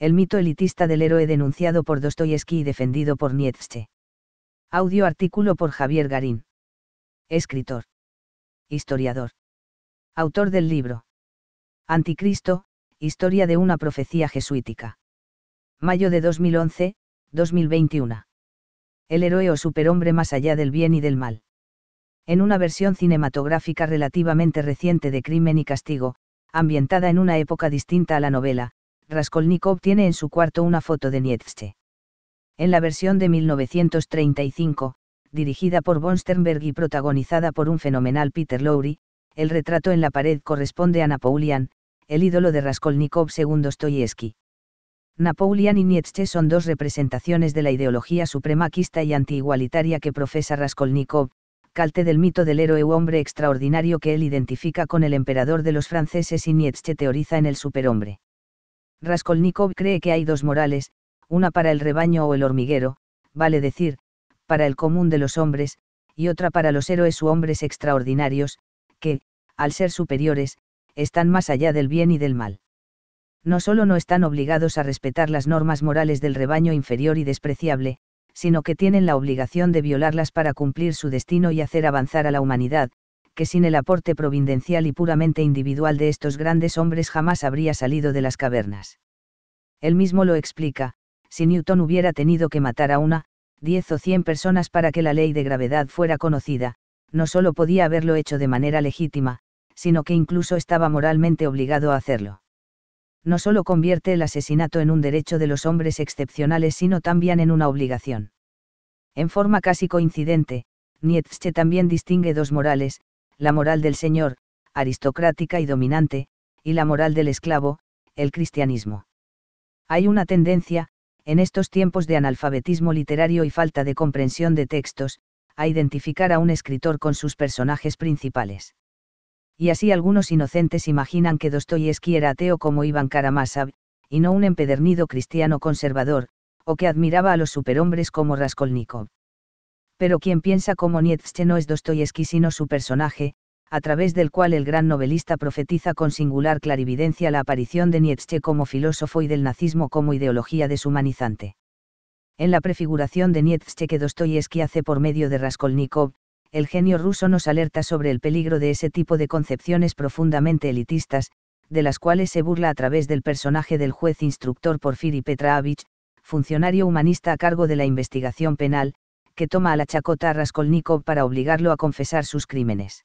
el mito elitista del héroe denunciado por Dostoyevsky y defendido por Nietzsche. Audio artículo por Javier Garín. Escritor. Historiador. Autor del libro. Anticristo, Historia de una profecía jesuítica. Mayo de 2011, 2021. El héroe o superhombre más allá del bien y del mal. En una versión cinematográfica relativamente reciente de Crimen y Castigo, ambientada en una época distinta a la novela, Raskolnikov tiene en su cuarto una foto de Nietzsche. En la versión de 1935, dirigida por von Sternberg y protagonizada por un fenomenal Peter Lowry, el retrato en la pared corresponde a Napoleon, el ídolo de Raskolnikov según Dostoyevsky. Napoleón y Nietzsche son dos representaciones de la ideología supremaquista y antiigualitaria que profesa Raskolnikov, calte del mito del héroe u hombre extraordinario que él identifica con el emperador de los franceses y Nietzsche teoriza en el superhombre. Raskolnikov cree que hay dos morales, una para el rebaño o el hormiguero, vale decir, para el común de los hombres, y otra para los héroes u hombres extraordinarios, que, al ser superiores, están más allá del bien y del mal. No solo no están obligados a respetar las normas morales del rebaño inferior y despreciable, sino que tienen la obligación de violarlas para cumplir su destino y hacer avanzar a la humanidad, que sin el aporte providencial y puramente individual de estos grandes hombres jamás habría salido de las cavernas. Él mismo lo explica, si Newton hubiera tenido que matar a una, diez o cien personas para que la ley de gravedad fuera conocida, no solo podía haberlo hecho de manera legítima, sino que incluso estaba moralmente obligado a hacerlo. No solo convierte el asesinato en un derecho de los hombres excepcionales, sino también en una obligación. En forma casi coincidente, Nietzsche también distingue dos morales, la moral del señor, aristocrática y dominante, y la moral del esclavo, el cristianismo. Hay una tendencia, en estos tiempos de analfabetismo literario y falta de comprensión de textos, a identificar a un escritor con sus personajes principales. Y así algunos inocentes imaginan que Dostoyevsky era ateo como Iván Karamazov, y no un empedernido cristiano conservador, o que admiraba a los superhombres como Raskolnikov pero quien piensa como Nietzsche no es Dostoyevsky sino su personaje, a través del cual el gran novelista profetiza con singular clarividencia la aparición de Nietzsche como filósofo y del nazismo como ideología deshumanizante. En la prefiguración de Nietzsche que Dostoyevsky hace por medio de Raskolnikov, el genio ruso nos alerta sobre el peligro de ese tipo de concepciones profundamente elitistas, de las cuales se burla a través del personaje del juez instructor Porfiri Petraavich, funcionario humanista a cargo de la investigación penal, que toma a la chacota a Raskolnikov para obligarlo a confesar sus crímenes.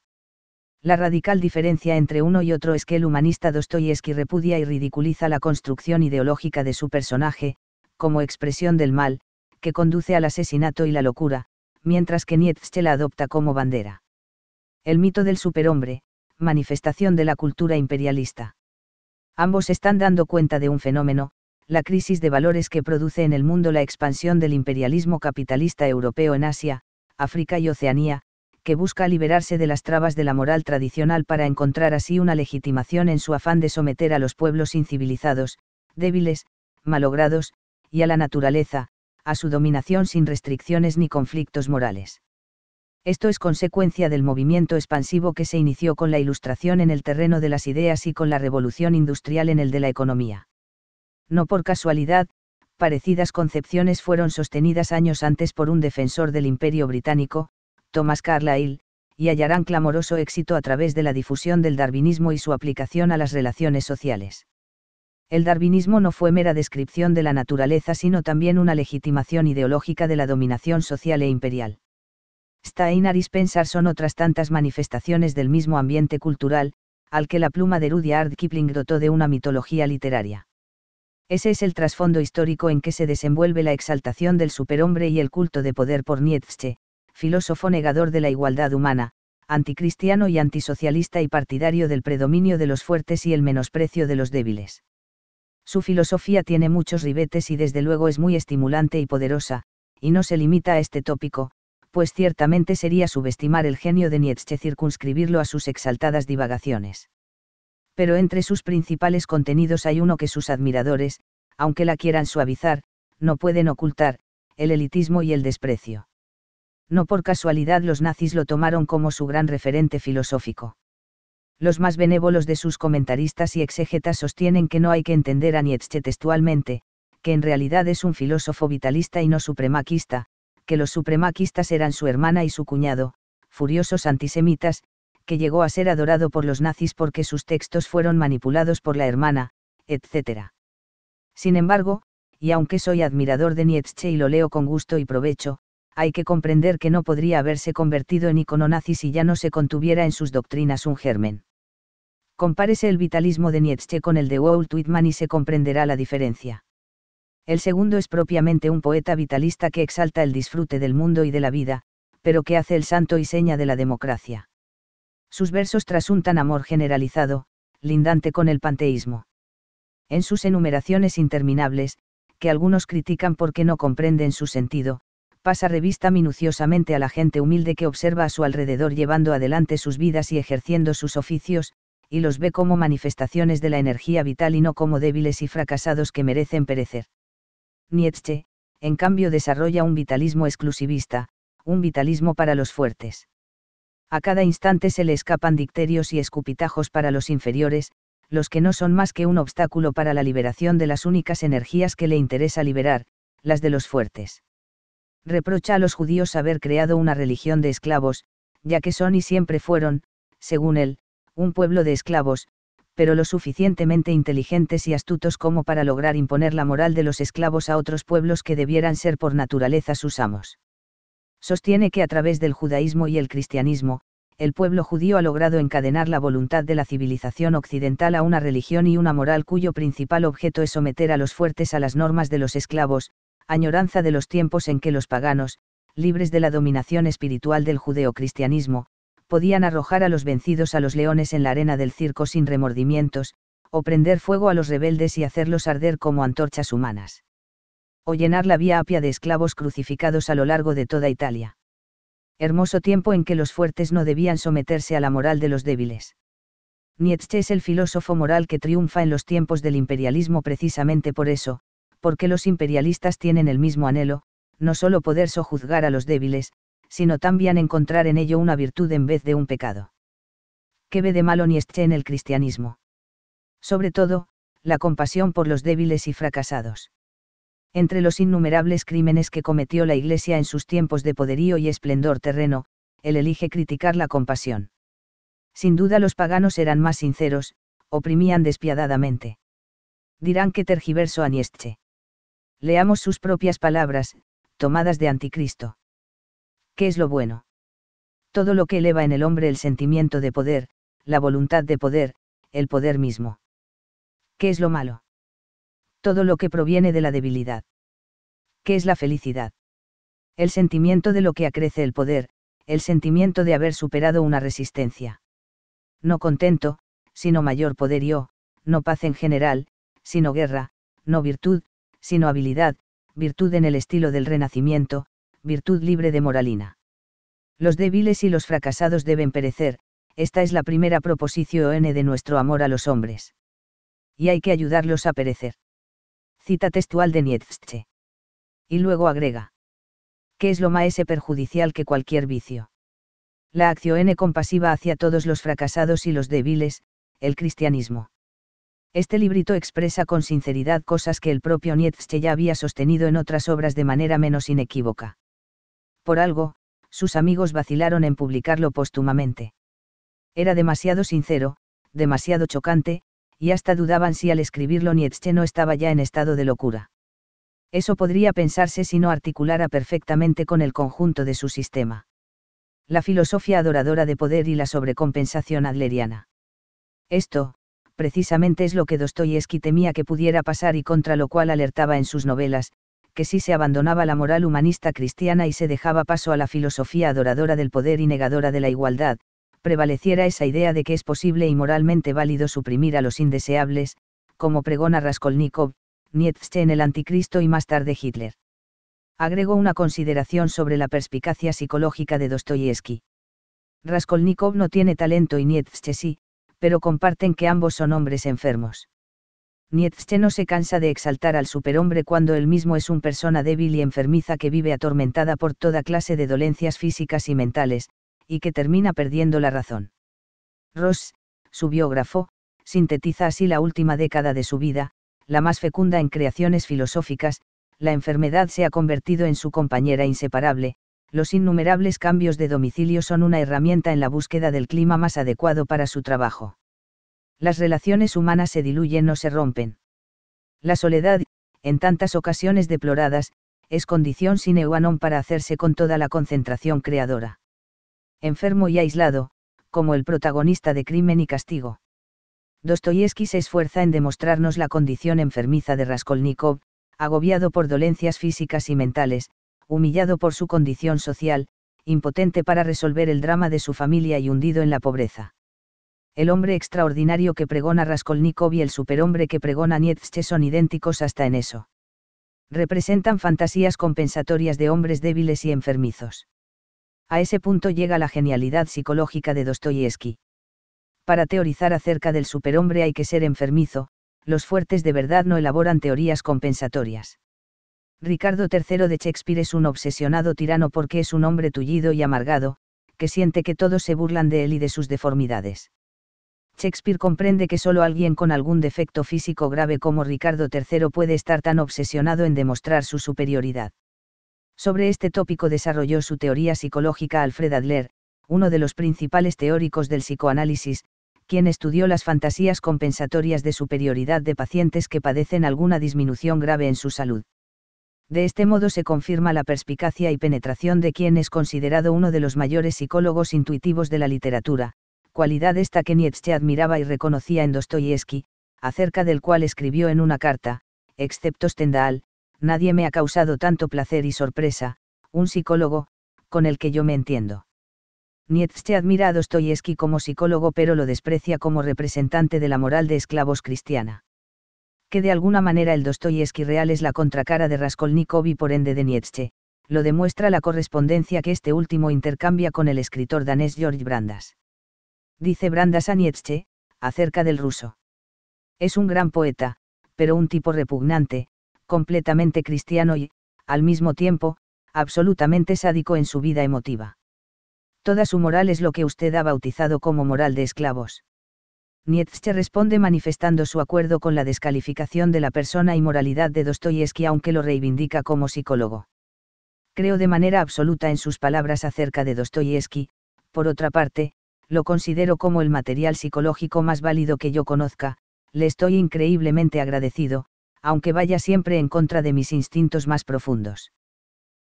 La radical diferencia entre uno y otro es que el humanista Dostoyevsky repudia y ridiculiza la construcción ideológica de su personaje, como expresión del mal, que conduce al asesinato y la locura, mientras que Nietzsche la adopta como bandera. El mito del superhombre, manifestación de la cultura imperialista. Ambos están dando cuenta de un fenómeno, la crisis de valores que produce en el mundo la expansión del imperialismo capitalista europeo en Asia, África y Oceanía, que busca liberarse de las trabas de la moral tradicional para encontrar así una legitimación en su afán de someter a los pueblos incivilizados, débiles, malogrados, y a la naturaleza, a su dominación sin restricciones ni conflictos morales. Esto es consecuencia del movimiento expansivo que se inició con la Ilustración en el terreno de las ideas y con la Revolución Industrial en el de la economía no por casualidad, parecidas concepciones fueron sostenidas años antes por un defensor del imperio británico, Thomas Carlyle, y hallarán clamoroso éxito a través de la difusión del darwinismo y su aplicación a las relaciones sociales. El darwinismo no fue mera descripción de la naturaleza, sino también una legitimación ideológica de la dominación social e imperial. Steinar y Spencer son otras tantas manifestaciones del mismo ambiente cultural, al que la pluma de Rudyard Kipling dotó de una mitología literaria. Ese es el trasfondo histórico en que se desenvuelve la exaltación del superhombre y el culto de poder por Nietzsche, filósofo negador de la igualdad humana, anticristiano y antisocialista y partidario del predominio de los fuertes y el menosprecio de los débiles. Su filosofía tiene muchos ribetes y desde luego es muy estimulante y poderosa, y no se limita a este tópico, pues ciertamente sería subestimar el genio de Nietzsche circunscribirlo a sus exaltadas divagaciones pero entre sus principales contenidos hay uno que sus admiradores, aunque la quieran suavizar, no pueden ocultar, el elitismo y el desprecio. No por casualidad los nazis lo tomaron como su gran referente filosófico. Los más benévolos de sus comentaristas y exégetas sostienen que no hay que entender a Nietzsche textualmente, que en realidad es un filósofo vitalista y no supremaquista, que los supremaquistas eran su hermana y su cuñado, furiosos antisemitas, que llegó a ser adorado por los nazis porque sus textos fueron manipulados por la hermana, etc. Sin embargo, y aunque soy admirador de Nietzsche y lo leo con gusto y provecho, hay que comprender que no podría haberse convertido en icono nazi si ya no se contuviera en sus doctrinas un germen. Compárese el vitalismo de Nietzsche con el de Walt Whitman y se comprenderá la diferencia. El segundo es propiamente un poeta vitalista que exalta el disfrute del mundo y de la vida, pero que hace el santo y seña de la democracia. Sus versos trasuntan amor generalizado, lindante con el panteísmo. En sus enumeraciones interminables, que algunos critican porque no comprenden su sentido, pasa revista minuciosamente a la gente humilde que observa a su alrededor llevando adelante sus vidas y ejerciendo sus oficios, y los ve como manifestaciones de la energía vital y no como débiles y fracasados que merecen perecer. Nietzsche, en cambio, desarrolla un vitalismo exclusivista, un vitalismo para los fuertes a cada instante se le escapan dicterios y escupitajos para los inferiores, los que no son más que un obstáculo para la liberación de las únicas energías que le interesa liberar, las de los fuertes. Reprocha a los judíos haber creado una religión de esclavos, ya que son y siempre fueron, según él, un pueblo de esclavos, pero lo suficientemente inteligentes y astutos como para lograr imponer la moral de los esclavos a otros pueblos que debieran ser por naturaleza sus amos sostiene que a través del judaísmo y el cristianismo, el pueblo judío ha logrado encadenar la voluntad de la civilización occidental a una religión y una moral cuyo principal objeto es someter a los fuertes a las normas de los esclavos, añoranza de los tiempos en que los paganos, libres de la dominación espiritual del judeocristianismo, podían arrojar a los vencidos a los leones en la arena del circo sin remordimientos, o prender fuego a los rebeldes y hacerlos arder como antorchas humanas o llenar la vía Apia de esclavos crucificados a lo largo de toda Italia. Hermoso tiempo en que los fuertes no debían someterse a la moral de los débiles. Nietzsche es el filósofo moral que triunfa en los tiempos del imperialismo precisamente por eso, porque los imperialistas tienen el mismo anhelo, no solo poder sojuzgar a los débiles, sino también encontrar en ello una virtud en vez de un pecado. ¿Qué ve de malo Nietzsche en el cristianismo? Sobre todo, la compasión por los débiles y fracasados. Entre los innumerables crímenes que cometió la Iglesia en sus tiempos de poderío y esplendor terreno, él elige criticar la compasión. Sin duda los paganos eran más sinceros, oprimían despiadadamente. Dirán que tergiverso a Nietzsche. Leamos sus propias palabras, tomadas de Anticristo. ¿Qué es lo bueno? Todo lo que eleva en el hombre el sentimiento de poder, la voluntad de poder, el poder mismo. ¿Qué es lo malo? todo lo que proviene de la debilidad. ¿Qué es la felicidad? El sentimiento de lo que acrece el poder, el sentimiento de haber superado una resistencia. No contento, sino mayor poder poderío, no paz en general, sino guerra, no virtud, sino habilidad, virtud en el estilo del renacimiento, virtud libre de moralina. Los débiles y los fracasados deben perecer, esta es la primera proposición de nuestro amor a los hombres. Y hay que ayudarlos a perecer cita textual de Nietzsche. Y luego agrega. ¿Qué es lo más perjudicial que cualquier vicio? La acción e compasiva hacia todos los fracasados y los débiles, el cristianismo. Este librito expresa con sinceridad cosas que el propio Nietzsche ya había sostenido en otras obras de manera menos inequívoca. Por algo, sus amigos vacilaron en publicarlo póstumamente. Era demasiado sincero, demasiado chocante, y hasta dudaban si al escribirlo Nietzsche no estaba ya en estado de locura. Eso podría pensarse si no articulara perfectamente con el conjunto de su sistema. La filosofía adoradora de poder y la sobrecompensación adleriana. Esto, precisamente es lo que Dostoyevsky temía que pudiera pasar y contra lo cual alertaba en sus novelas, que si se abandonaba la moral humanista cristiana y se dejaba paso a la filosofía adoradora del poder y negadora de la igualdad, prevaleciera esa idea de que es posible y moralmente válido suprimir a los indeseables, como pregona Raskolnikov, Nietzsche en el Anticristo y más tarde Hitler. Agregó una consideración sobre la perspicacia psicológica de Dostoyevsky. Raskolnikov no tiene talento y Nietzsche sí, pero comparten que ambos son hombres enfermos. Nietzsche no se cansa de exaltar al superhombre cuando él mismo es un persona débil y enfermiza que vive atormentada por toda clase de dolencias físicas y mentales, y que termina perdiendo la razón. Ross, su biógrafo, sintetiza así la última década de su vida, la más fecunda en creaciones filosóficas, la enfermedad se ha convertido en su compañera inseparable, los innumerables cambios de domicilio son una herramienta en la búsqueda del clima más adecuado para su trabajo. Las relaciones humanas se diluyen o se rompen. La soledad, en tantas ocasiones deploradas, es condición sine qua non para hacerse con toda la concentración creadora enfermo y aislado, como el protagonista de Crimen y Castigo. Dostoyevsky se esfuerza en demostrarnos la condición enfermiza de Raskolnikov, agobiado por dolencias físicas y mentales, humillado por su condición social, impotente para resolver el drama de su familia y hundido en la pobreza. El hombre extraordinario que pregona Raskolnikov y el superhombre que pregona Nietzsche son idénticos hasta en eso. Representan fantasías compensatorias de hombres débiles y enfermizos. A ese punto llega la genialidad psicológica de Dostoyevsky. Para teorizar acerca del superhombre hay que ser enfermizo, los fuertes de verdad no elaboran teorías compensatorias. Ricardo III de Shakespeare es un obsesionado tirano porque es un hombre tullido y amargado, que siente que todos se burlan de él y de sus deformidades. Shakespeare comprende que solo alguien con algún defecto físico grave como Ricardo III puede estar tan obsesionado en demostrar su superioridad. Sobre este tópico desarrolló su teoría psicológica Alfred Adler, uno de los principales teóricos del psicoanálisis, quien estudió las fantasías compensatorias de superioridad de pacientes que padecen alguna disminución grave en su salud. De este modo se confirma la perspicacia y penetración de quien es considerado uno de los mayores psicólogos intuitivos de la literatura, cualidad esta que Nietzsche admiraba y reconocía en Dostoyevsky, acerca del cual escribió en una carta, excepto Stendhal, nadie me ha causado tanto placer y sorpresa, un psicólogo, con el que yo me entiendo. Nietzsche admira a Dostoyevsky como psicólogo pero lo desprecia como representante de la moral de esclavos cristiana. Que de alguna manera el Dostoyevsky real es la contracara de Raskolnikov y por ende de Nietzsche, lo demuestra la correspondencia que este último intercambia con el escritor danés George Brandas. Dice Brandas a Nietzsche, acerca del ruso. Es un gran poeta, pero un tipo repugnante, completamente cristiano y, al mismo tiempo, absolutamente sádico en su vida emotiva. Toda su moral es lo que usted ha bautizado como moral de esclavos. Nietzsche responde manifestando su acuerdo con la descalificación de la persona y moralidad de Dostoyevsky aunque lo reivindica como psicólogo. Creo de manera absoluta en sus palabras acerca de Dostoyevsky, por otra parte, lo considero como el material psicológico más válido que yo conozca, le estoy increíblemente agradecido, aunque vaya siempre en contra de mis instintos más profundos.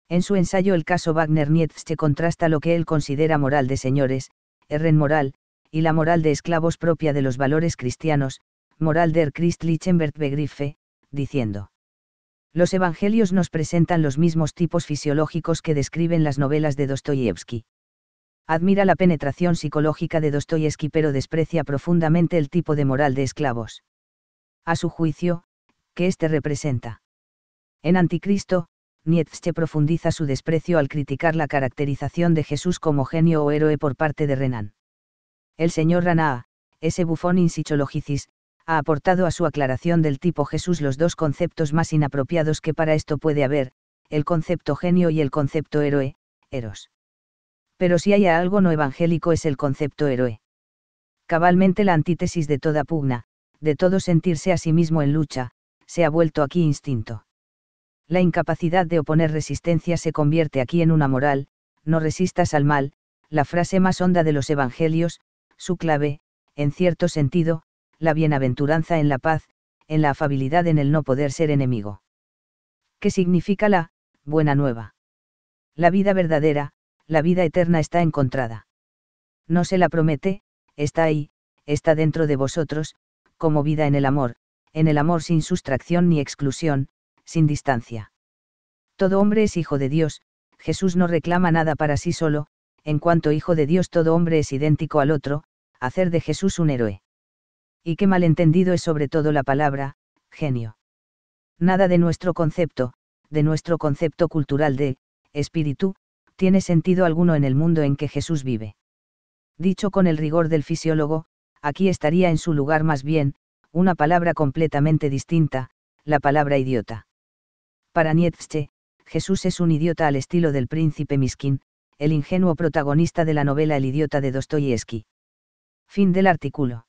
En su ensayo El caso Wagner Nietzsche contrasta lo que él considera moral de señores, erren moral, y la moral de esclavos propia de los valores cristianos, moral der Christlichen Begriffe, diciendo. Los evangelios nos presentan los mismos tipos fisiológicos que describen las novelas de Dostoyevsky. Admira la penetración psicológica de Dostoyevsky pero desprecia profundamente el tipo de moral de esclavos. A su juicio, que éste representa. En Anticristo, Nietzsche profundiza su desprecio al criticar la caracterización de Jesús como genio o héroe por parte de Renan. El señor Ranaa, ese bufón insichologicis, ha aportado a su aclaración del tipo Jesús los dos conceptos más inapropiados que para esto puede haber, el concepto genio y el concepto héroe, eros. Pero si hay algo no evangélico es el concepto héroe. Cabalmente la antítesis de toda pugna, de todo sentirse a sí mismo en lucha, se ha vuelto aquí instinto. La incapacidad de oponer resistencia se convierte aquí en una moral, no resistas al mal, la frase más honda de los Evangelios, su clave, en cierto sentido, la bienaventuranza en la paz, en la afabilidad en el no poder ser enemigo. ¿Qué significa la buena nueva? La vida verdadera, la vida eterna está encontrada. No se la promete, está ahí, está dentro de vosotros, como vida en el amor, en el amor sin sustracción ni exclusión, sin distancia. Todo hombre es hijo de Dios, Jesús no reclama nada para sí solo, en cuanto hijo de Dios todo hombre es idéntico al otro, hacer de Jesús un héroe. Y qué malentendido es sobre todo la palabra, genio. Nada de nuestro concepto, de nuestro concepto cultural de, espíritu, tiene sentido alguno en el mundo en que Jesús vive. Dicho con el rigor del fisiólogo, aquí estaría en su lugar más bien, una palabra completamente distinta, la palabra idiota. Para Nietzsche, Jesús es un idiota al estilo del príncipe Miskin, el ingenuo protagonista de la novela El idiota de Dostoyevsky. Fin del artículo.